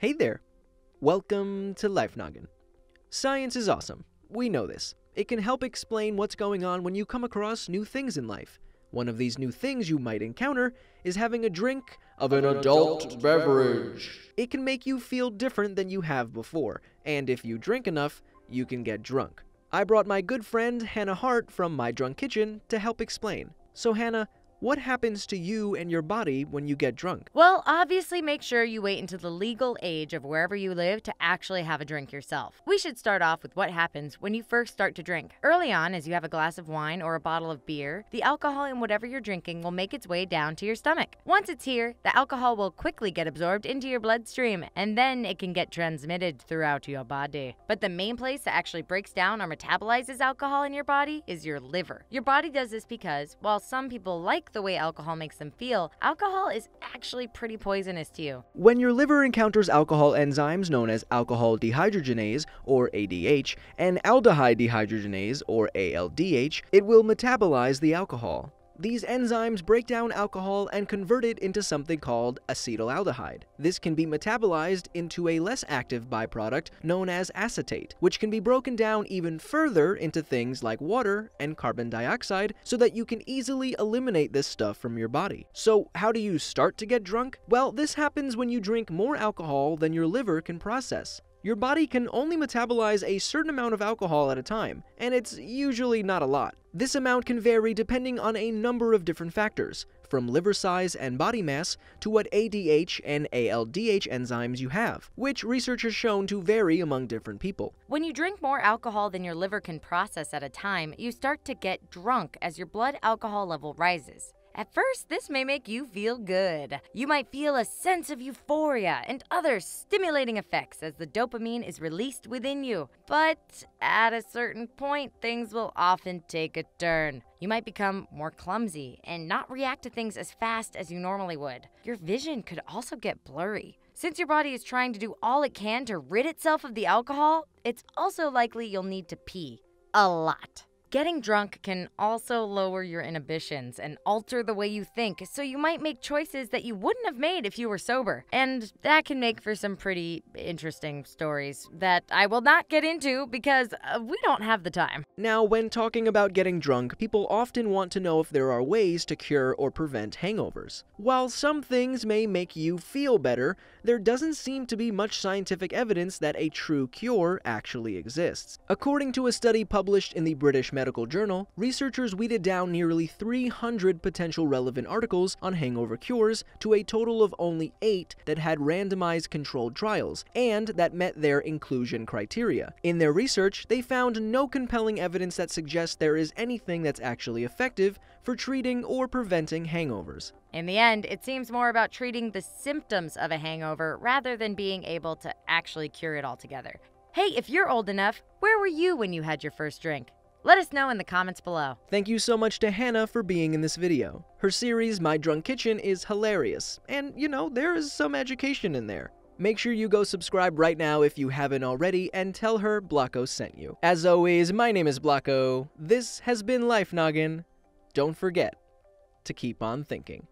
Hey there! Welcome to Life Noggin. Science is awesome. We know this. It can help explain what's going on when you come across new things in life. One of these new things you might encounter is having a drink of an, an adult, adult beverage. It can make you feel different than you have before, and if you drink enough, you can get drunk. I brought my good friend Hannah Hart from My Drunk Kitchen to help explain. So, Hannah, what happens to you and your body when you get drunk? Well, obviously, make sure you wait until the legal age of wherever you live to actually have a drink yourself. We should start off with what happens when you first start to drink. Early on, as you have a glass of wine or a bottle of beer, the alcohol in whatever you're drinking will make its way down to your stomach. Once it's here, the alcohol will quickly get absorbed into your bloodstream, and then it can get transmitted throughout your body. But the main place that actually breaks down or metabolizes alcohol in your body is your liver. Your body does this because, while some people like the way alcohol makes them feel, alcohol is actually pretty poisonous to you. When your liver encounters alcohol enzymes known as alcohol dehydrogenase, or ADH, and aldehyde dehydrogenase, or ALDH, it will metabolize the alcohol. These enzymes break down alcohol and convert it into something called acetaldehyde. This can be metabolized into a less active byproduct known as acetate, which can be broken down even further into things like water and carbon dioxide so that you can easily eliminate this stuff from your body. So how do you start to get drunk? Well, this happens when you drink more alcohol than your liver can process. Your body can only metabolize a certain amount of alcohol at a time, and it's usually not a lot. This amount can vary depending on a number of different factors, from liver size and body mass to what ADH and ALDH enzymes you have, which research has shown to vary among different people. When you drink more alcohol than your liver can process at a time, you start to get drunk as your blood alcohol level rises. At first, this may make you feel good. You might feel a sense of euphoria and other stimulating effects as the dopamine is released within you. But at a certain point, things will often take a turn. You might become more clumsy and not react to things as fast as you normally would. Your vision could also get blurry. Since your body is trying to do all it can to rid itself of the alcohol, it's also likely you'll need to pee a lot. Getting drunk can also lower your inhibitions and alter the way you think, so you might make choices that you wouldn't have made if you were sober. And that can make for some pretty interesting stories that I will not get into because uh, we don't have the time. Now, when talking about getting drunk, people often want to know if there are ways to cure or prevent hangovers. While some things may make you feel better, there doesn't seem to be much scientific evidence that a true cure actually exists. According to a study published in the British Medical Journal, researchers weeded down nearly 300 potential relevant articles on hangover cures to a total of only eight that had randomized controlled trials and that met their inclusion criteria. In their research, they found no compelling evidence that suggests there is anything that's actually effective for treating or preventing hangovers. In the end, it seems more about treating the symptoms of a hangover rather than being able to actually cure it altogether. Hey, if you're old enough, where were you when you had your first drink? Let us know in the comments below. Thank you so much to Hannah for being in this video. Her series, My Drunk Kitchen, is hilarious, and you know, there is some education in there. Make sure you go subscribe right now if you haven't already and tell her Blocko sent you. As always, my name is Blocko. This has been Life Noggin. Don't forget to keep on thinking.